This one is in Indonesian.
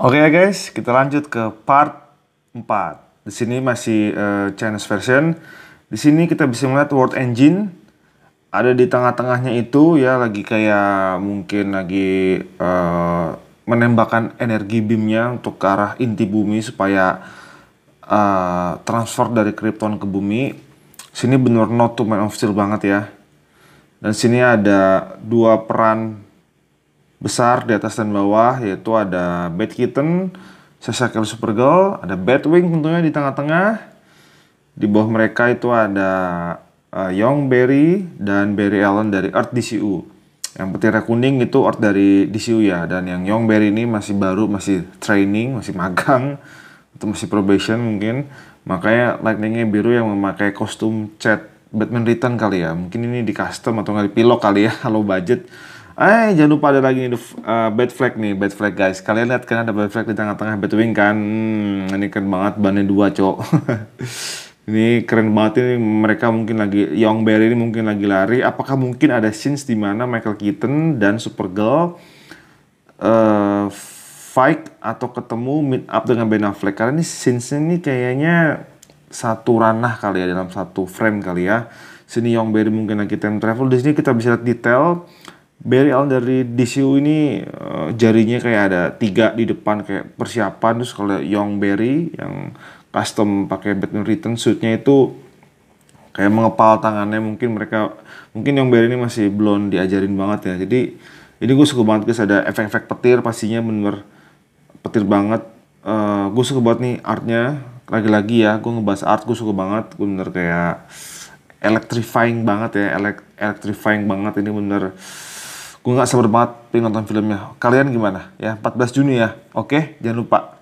Oke okay, ya, guys, kita lanjut ke part 4. Di sini masih uh, Chinese version. Di sini kita bisa melihat word engine ada di tengah-tengahnya itu ya lagi kayak mungkin lagi uh, menembakkan energi beamnya untuk ke arah inti bumi supaya uh, transfer dari Krypton ke bumi. Sini benar not to man of steel banget ya. Dan sini ada dua peran besar di atas dan bawah yaitu ada Bad Kitten, Sasakal Supergirl, ada Batwing tentunya di tengah-tengah. Di bawah mereka itu ada uh, Young berry dan berry Allen dari Earth DCU. Yang petirnya kuning itu Earth dari DCU ya dan yang Young berry ini masih baru, masih training, masih magang atau masih probation mungkin. Makanya Lightningnya biru yang memakai kostum cat Batman Return kali ya. Mungkin ini di custom atau nggak di pilok kali ya kalau budget Eh jangan lupa ada lagi nih uh, bad flag nih, bad flag guys. Kalian lihat kan ada bad flag di tengah-tengah wing kan. Hmm, ini keren banget bannya dua, Cok. ini keren banget ini mereka mungkin lagi Young Barry ini mungkin lagi lari. Apakah mungkin ada scenes di mana Michael Keaton dan Supergirl uh, fight atau ketemu meet up dengan Ben Affleck? Karena ini scenes ini kayaknya satu ranah kali ya dalam satu frame kali ya. Sini Young Barry mungkin lagi time travel. Di sini kita bisa lihat detail Barry Allen dari DCU ini uh, jarinya kayak ada tiga di depan kayak persiapan terus kalau Young Barry yang custom pakai Batman Return suitnya itu kayak mengepal tangannya mungkin mereka mungkin Young Barry ini masih belum diajarin banget ya jadi ini gue suka banget guys ada efek-efek petir pastinya bener petir banget uh, gue suka banget nih artnya lagi-lagi ya gue ngebahas art gue suka banget gue bener kayak electrifying banget ya elek electrifying banget ini bener Gue nggak sabar banget pengen nonton filmnya. Kalian gimana? Ya 14 Juni ya. Oke, jangan lupa